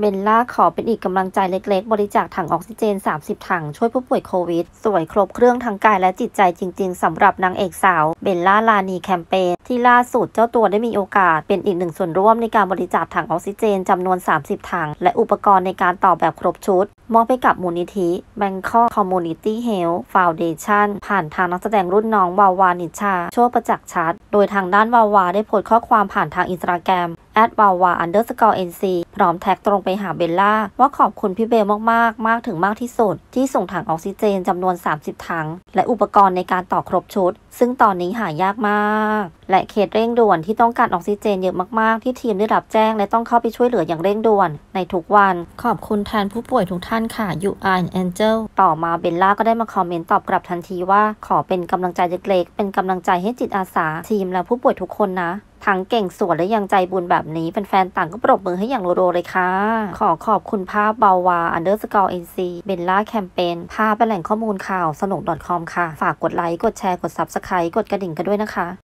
เบลล่าขอเป็นอีกกำลังใจเล็กๆ บริจาคถังออกซิเจน 30 ถังช่วยผู้ป่วยโควิด สวยครบเครื่องทั้งกายและจิตใจจริง ๆสำหรับนางเอกสาวเบลล่าลานีแคมเปญที่ล่าสุดเจ้าตัวได้มีโอกาส เป็นอีกหนึ่งส่วนร่วมในการบริจาคถังออกซิเจนจำนวน 30 ถัง และอุปกรณ์ในการต่อแบบครบชุด มอบให้กับมูลนิธิ Bangkok Community Health Foundation ผ่านทางนักแสดงรุ่นน้องวาวานิชาโชคประจักษ์ชัด โดยทางด้านวาวา ได้โพสต์ข้อความผ่านทางอินสตาแกรมแอดบาวาอันเดอร์สกอร์เอ็นซีพร้อมแท็กตรงไปหาเบลล่าว่าขอบคุณพี่เบลมากๆ มากถึงมากที่สุด ที่ส่งถังออกซิเจนจำนวน 30ถังและอุปกรณ์ในการต่อครบชุด ซึ่งตอนนี้หายากมาก และเขตเร่งด่วนที่ต้องการออกซิเจนเยอะมากๆที่ทีมได้รับแจ้งและต้องเข้าไปช่วยเหลืออย่างเร่งด่วน ในทุกวัน ขอบคุณแทนผู้ป่วยทุกท่านค่ะยูอาร์แอนเจลต่อมาเบลล่าก็ได้มาคอมเมนต์ตอบกลับทันทีว่าขอเป็นกำลังใจเล็กๆเป็นกำลังใจให้จิตอาสา ทีมและผู้ป่วยทุกคนนะทั้งเก่งสวนและยังใจบุญแบบนี้แฟนๆต่างก็ปรบมือให้อย่างโรโรเลยค่ะ ขอขอบคุณภาพเบาวาอันเดอร์สกอร์เอ็นซีเบลล่าแคมเปญภาพเป็นแหล่งข้อมูลข่าวสนุก .com ค่ะ ฝากกดไลค์ กดแชร์กดซับสไครต์กดกระดิ่งกันด้วยนะคะ